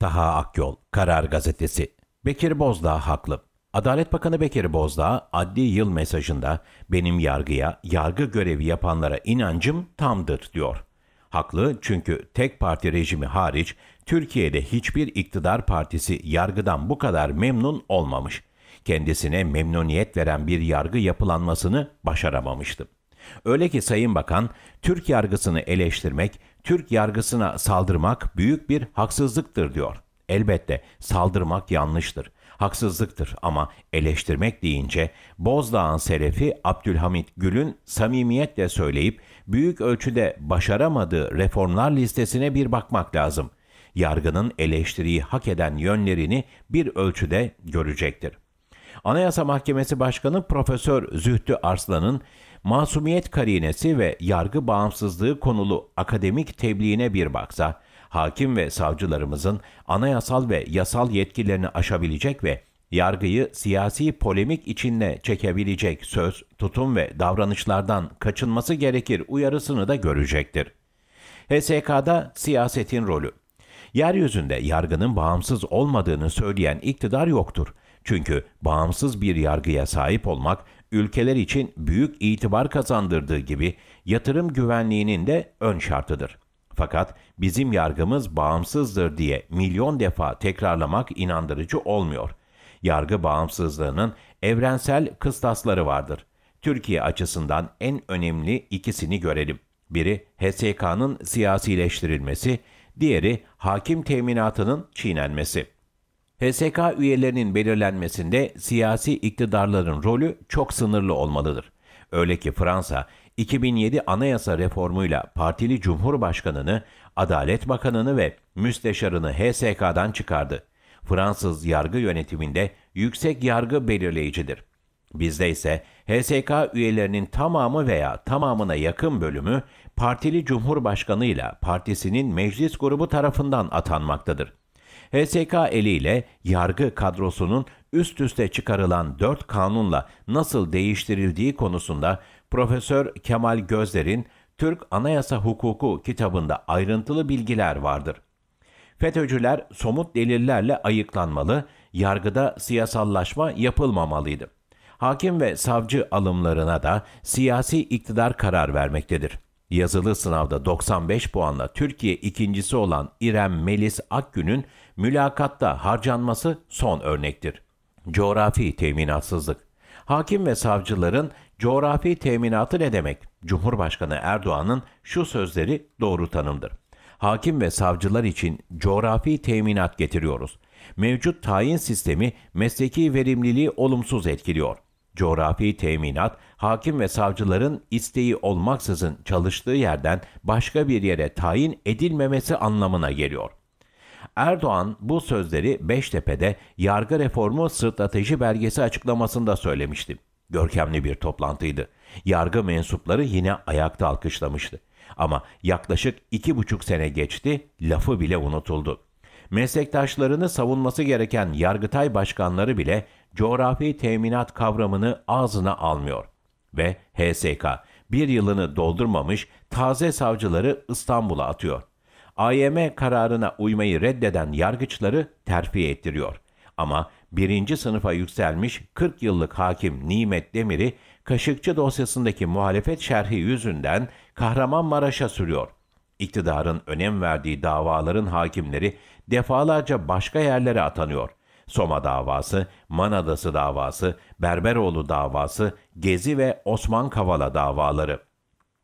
Taha Akyol, Karar Gazetesi. Bekir Bozdağ haklı. Adalet Bakanı Bekir Bozdağ, adli yıl mesajında benim yargıya, yargı görevi yapanlara inancım tamdır diyor. Haklı çünkü tek parti rejimi hariç Türkiye'de hiçbir iktidar partisi yargıdan bu kadar memnun olmamış. Kendisine memnuniyet veren bir yargı yapılanmasını başaramamıştı. Öyle ki Sayın Bakan, Türk yargısını eleştirmek Türk yargısına saldırmak büyük bir haksızlıktır diyor. Elbette saldırmak yanlıştır, haksızlıktır ama eleştirmek deyince Bozdağ'ın selefi Abdülhamit Gül'ün samimiyetle söyleyip büyük ölçüde başaramadığı reformlar listesine bir bakmak lazım. Yargının eleştiriyi hak eden yönlerini bir ölçüde görecektir. Anayasa Mahkemesi Başkanı Profesör Zühtü Arslan'ın masumiyet karinesi ve yargı bağımsızlığı konulu akademik tebliğine bir baksa, hakim ve savcılarımızın anayasal ve yasal yetkilerini aşabilecek ve yargıyı siyasi polemik içinde çekebilecek söz, tutum ve davranışlardan kaçınması gerekir uyarısını da görecektir. HSK'da siyasetin rolü Yeryüzünde yargının bağımsız olmadığını söyleyen iktidar yoktur. Çünkü bağımsız bir yargıya sahip olmak ülkeler için büyük itibar kazandırdığı gibi yatırım güvenliğinin de ön şartıdır. Fakat bizim yargımız bağımsızdır diye milyon defa tekrarlamak inandırıcı olmuyor. Yargı bağımsızlığının evrensel kıstasları vardır. Türkiye açısından en önemli ikisini görelim. Biri HSK'nın siyasileştirilmesi, diğeri hakim teminatının çiğnenmesi. HSK üyelerinin belirlenmesinde siyasi iktidarların rolü çok sınırlı olmalıdır. Öyle ki Fransa 2007 anayasa reformuyla partili cumhurbaşkanını, adalet bakanını ve müsteşarını HSK'dan çıkardı. Fransız yargı yönetiminde yüksek yargı belirleyicidir. Bizde ise HSK üyelerinin tamamı veya tamamına yakın bölümü partili cumhurbaşkanıyla partisinin meclis grubu tarafından atanmaktadır. HSK eliyle yargı kadrosunun üst üste çıkarılan dört kanunla nasıl değiştirildiği konusunda Profesör Kemal Gözler'in Türk Anayasa Hukuku kitabında ayrıntılı bilgiler vardır. FETÖ'cüler somut delillerle ayıklanmalı, yargıda siyasallaşma yapılmamalıydı. Hakim ve savcı alımlarına da siyasi iktidar karar vermektedir. Yazılı sınavda 95 puanla Türkiye ikincisi olan İrem Melis Akgün'ün mülakatta harcanması son örnektir. Coğrafi teminatsızlık Hakim ve savcıların coğrafi teminatı ne demek? Cumhurbaşkanı Erdoğan'ın şu sözleri doğru tanımdır. Hakim ve savcılar için coğrafi teminat getiriyoruz. Mevcut tayin sistemi mesleki verimliliği olumsuz etkiliyor. Coğrafi teminat, hakim ve savcıların isteği olmaksızın çalıştığı yerden başka bir yere tayin edilmemesi anlamına geliyor. Erdoğan bu sözleri Beştepe'de yargı reformu strateji belgesi açıklamasında söylemişti. Görkemli bir toplantıydı. Yargı mensupları yine ayakta alkışlamıştı. Ama yaklaşık iki buçuk sene geçti, lafı bile unutuldu. Meslektaşlarını savunması gereken Yargıtay başkanları bile coğrafi teminat kavramını ağzına almıyor ve HSK bir yılını doldurmamış taze savcıları İstanbul'a atıyor. AYM kararına uymayı reddeden yargıçları terfi ettiriyor. Ama birinci sınıfa yükselmiş 40 yıllık hakim Nimet Demir'i Kaşıkçı dosyasındaki muhalefet şerhi yüzünden Kahramanmaraş'a sürüyor. İktidarın önem verdiği davaların hakimleri defalarca başka yerlere atanıyor.'' Soma davası, Manadası davası, Berberoğlu davası, Gezi ve Osman Kavala davaları.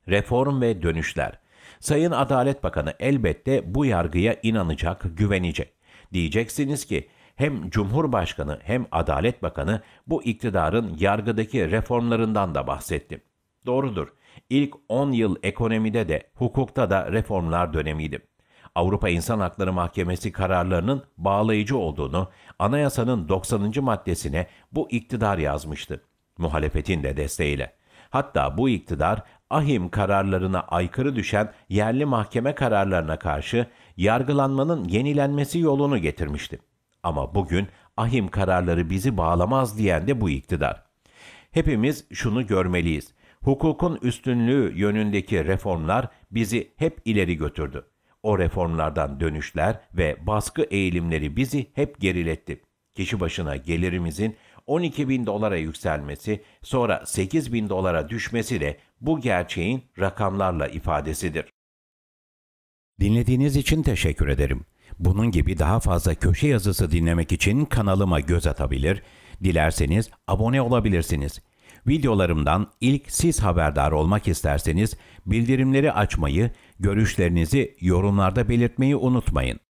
Reform ve dönüşler. Sayın Adalet Bakanı elbette bu yargıya inanacak, güvenecek. Diyeceksiniz ki hem Cumhurbaşkanı hem Adalet Bakanı bu iktidarın yargıdaki reformlarından da bahsetti. Doğrudur. İlk 10 yıl ekonomide de, hukukta da reformlar dönemiydi. Avrupa İnsan Hakları Mahkemesi kararlarının bağlayıcı olduğunu, anayasanın 90. maddesine bu iktidar yazmıştı. Muhalefetin de desteğiyle. Hatta bu iktidar ahim kararlarına aykırı düşen yerli mahkeme kararlarına karşı yargılanmanın yenilenmesi yolunu getirmişti. Ama bugün ahim kararları bizi bağlamaz diyen de bu iktidar. Hepimiz şunu görmeliyiz. Hukukun üstünlüğü yönündeki reformlar bizi hep ileri götürdü. O reformlardan dönüşler ve baskı eğilimleri bizi hep geriletti. Kişi başına gelirimizin 12 bin dolara yükselmesi, sonra 8 bin dolara düşmesi de bu gerçeğin rakamlarla ifadesidir. Dinlediğiniz için teşekkür ederim. Bunun gibi daha fazla köşe yazısı dinlemek için kanalıma göz atabilir, dilerseniz abone olabilirsiniz. Videolarımdan ilk siz haberdar olmak isterseniz bildirimleri açmayı Görüşlerinizi yorumlarda belirtmeyi unutmayın.